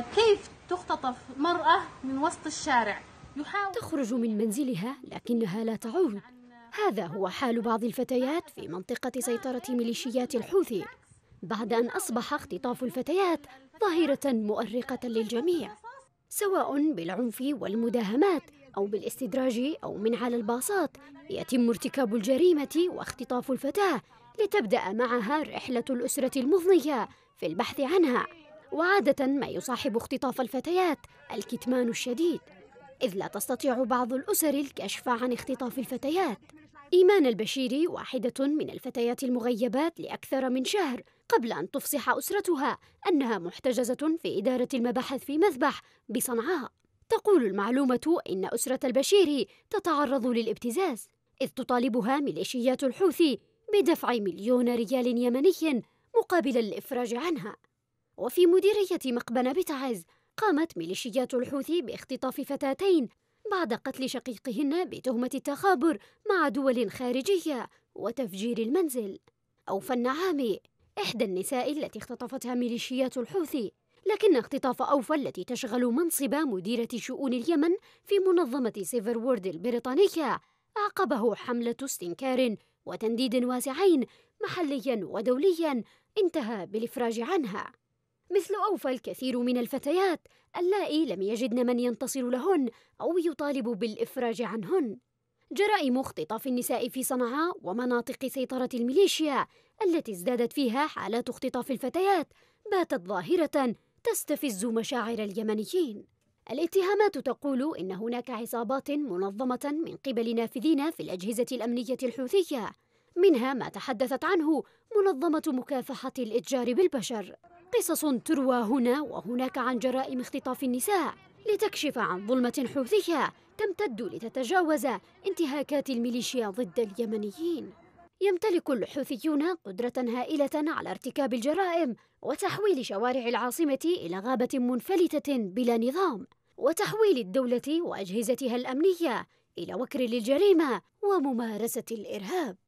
كيف تختطف مرأة من وسط الشارع يحاول تخرج من منزلها لكنها لا تعود هذا هو حال بعض الفتيات في منطقة سيطرة ميليشيات الحوثي بعد أن أصبح اختطاف الفتيات ظاهرة مؤرقة للجميع سواء بالعنف والمداهمات أو بالاستدراج أو من على الباصات يتم ارتكاب الجريمة واختطاف الفتاة لتبدأ معها رحلة الأسرة المضنية في البحث عنها وعادة ما يصاحب اختطاف الفتيات الكتمان الشديد إذ لا تستطيع بعض الأسر الكشف عن اختطاف الفتيات إيمان البشيري واحدة من الفتيات المغيبات لأكثر من شهر قبل أن تفصح أسرتها أنها محتجزة في إدارة المباحث في مذبح بصنعاء تقول المعلومة إن أسرة البشيري تتعرض للابتزاز إذ تطالبها ميليشيات الحوثي بدفع مليون ريال يمني مقابل الإفراج عنها وفي مديرية مقبنة بتعز قامت ميليشيات الحوثي باختطاف فتاتين بعد قتل شقيقهن بتهمة التخابر مع دول خارجية وتفجير المنزل أوفى النعامي إحدى النساء التي اختطفتها ميليشيات الحوثي لكن اختطاف أوفى التي تشغل منصب مديرة شؤون اليمن في منظمة سيفر وورد البريطانية أعقبه حملة استنكار وتنديد واسعين محليا ودوليا انتهى بالإفراج عنها مثل أوفى الكثير من الفتيات اللائي لم يجدن من ينتصر لهن أو يطالب بالإفراج عنهن جرائم اختطاف النساء في صنعاء ومناطق سيطرة الميليشيا التي ازدادت فيها حالات اختطاف الفتيات باتت ظاهرة تستفز مشاعر اليمنيين الاتهامات تقول إن هناك عصابات منظمة من قبل نافذين في الأجهزة الأمنية الحوثية منها ما تحدثت عنه منظمة مكافحة الإتجار بالبشر قصص تروى هنا وهناك عن جرائم اختطاف النساء لتكشف عن ظلمة حوثية تمتد لتتجاوز انتهاكات الميليشيا ضد اليمنيين يمتلك الحوثيون قدرة هائلة على ارتكاب الجرائم وتحويل شوارع العاصمة إلى غابة منفلتة بلا نظام وتحويل الدولة وأجهزتها الأمنية إلى وكر للجريمة وممارسة الإرهاب